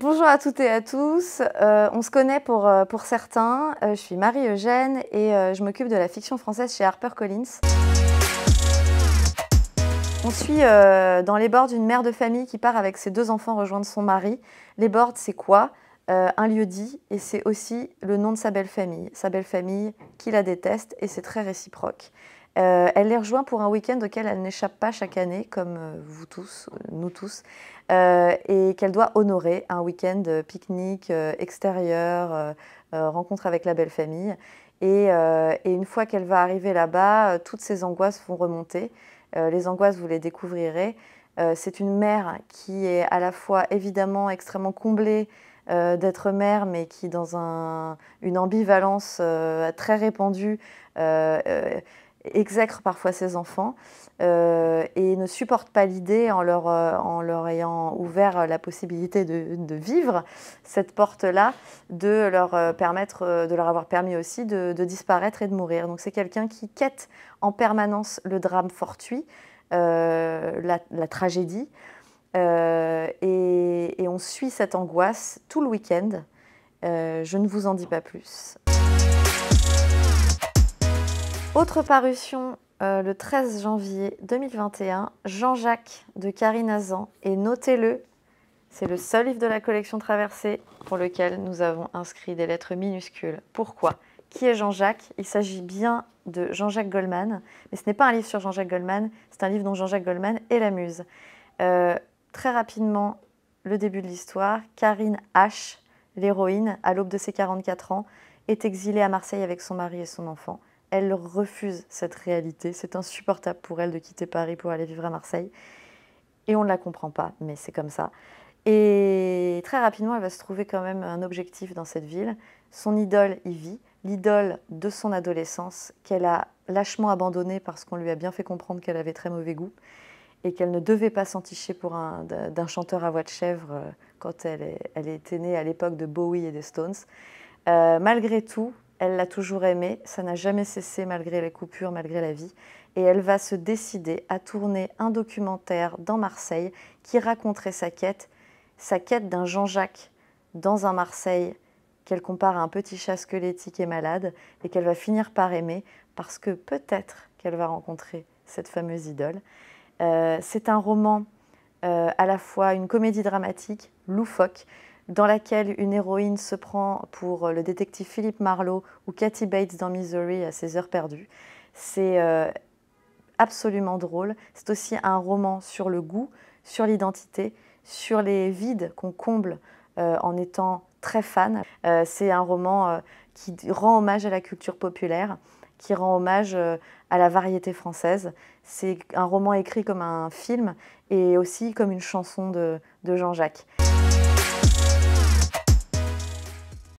Bonjour à toutes et à tous. Euh, on se connaît pour, euh, certains. Euh, je suis Marie-Eugène et je m'occupe de la fiction française chez HarperCollins. On suit dans les bords d'une mère de famille qui part avec ses deux enfants rejoindre son mari. Les bords, c'est quoi Un lieu dit et c'est aussi le nom de sa belle famille. Sa belle famille qui la déteste et c'est très réciproque. Euh, elle les rejoint pour un week-end auquel elle n'échappe pas chaque année, comme euh, vous tous, euh, nous tous, et qu'elle doit honorer un week-end pique-nique, extérieur, rencontre avec la belle famille. Et, une fois qu'elle va arriver là-bas, toutes ses angoisses vont remonter. les angoisses, vous les découvrirez. C'est une mère qui est à la fois évidemment extrêmement comblée d'être mère, mais qui, dans une ambivalence très répandue, exècrent parfois ses enfants euh, et ne supporte pas l'idée en leur, euh, en leur ayant ouvert la possibilité de, vivre cette porte-là, de leur euh, permettre, de leur avoir permis aussi de, disparaître et de mourir. Donc c'est quelqu'un qui quête en permanence le drame fortuit, la, tragédie, et, on suit cette angoisse tout le week-end. je ne vous en dis pas plus. Autre parution euh, le 13 janvier 2021, Jean-Jacques de Karine Azan. Et notez-le, c'est le seul livre de la collection Traversée pour lequel nous avons inscrit des lettres minuscules. Pourquoi Qui est Jean-Jacques Il s'agit bien de Jean-Jacques Goldman, mais ce n'est pas un livre sur Jean-Jacques Goldman, c'est un livre dont Jean-Jacques Goldman est la muse. Euh, très rapidement, le début de l'histoire, Karine H., l'héroïne, à l'aube de ses 44 ans, est exilée à Marseille avec son mari et son enfant elle refuse cette réalité. C'est insupportable pour elle de quitter Paris pour aller vivre à Marseille. Et on ne la comprend pas, mais c'est comme ça. Et très rapidement, elle va se trouver quand même un objectif dans cette ville. Son idole y vit, l'idole de son adolescence qu'elle a lâchement abandonnée parce qu'on lui a bien fait comprendre qu'elle avait très mauvais goût et qu'elle ne devait pas s'enticher pour d'un chanteur à voix de chèvre euh, quand elle, elle était née à l'époque de Bowie et des Stones. Euh, malgré tout, elle l'a toujours aimé, ça n'a jamais cessé malgré les coupures, malgré la vie. Et elle va se décider à tourner un documentaire dans Marseille qui raconterait sa quête, sa quête d'un Jean-Jacques dans un Marseille qu'elle compare à un petit chat squelettique et malade et qu'elle va finir par aimer parce que peut-être qu'elle va rencontrer cette fameuse idole. Euh, c'est un roman euh, à la fois une comédie dramatique, loufoque, dans laquelle une héroïne se prend pour euh, le détective Philippe Marlowe ou Cathy Bates dans Misery à ses heures perdues. C'est euh, absolument drôle. C'est aussi un roman sur le goût, sur l'identité, sur les vides qu'on comble euh, en étant très fan. c'est un roman qui rend hommage à la culture populaire, qui rend hommage à la variété française. C'est un roman écrit comme un film et aussi comme une chanson de Jean-Jacques.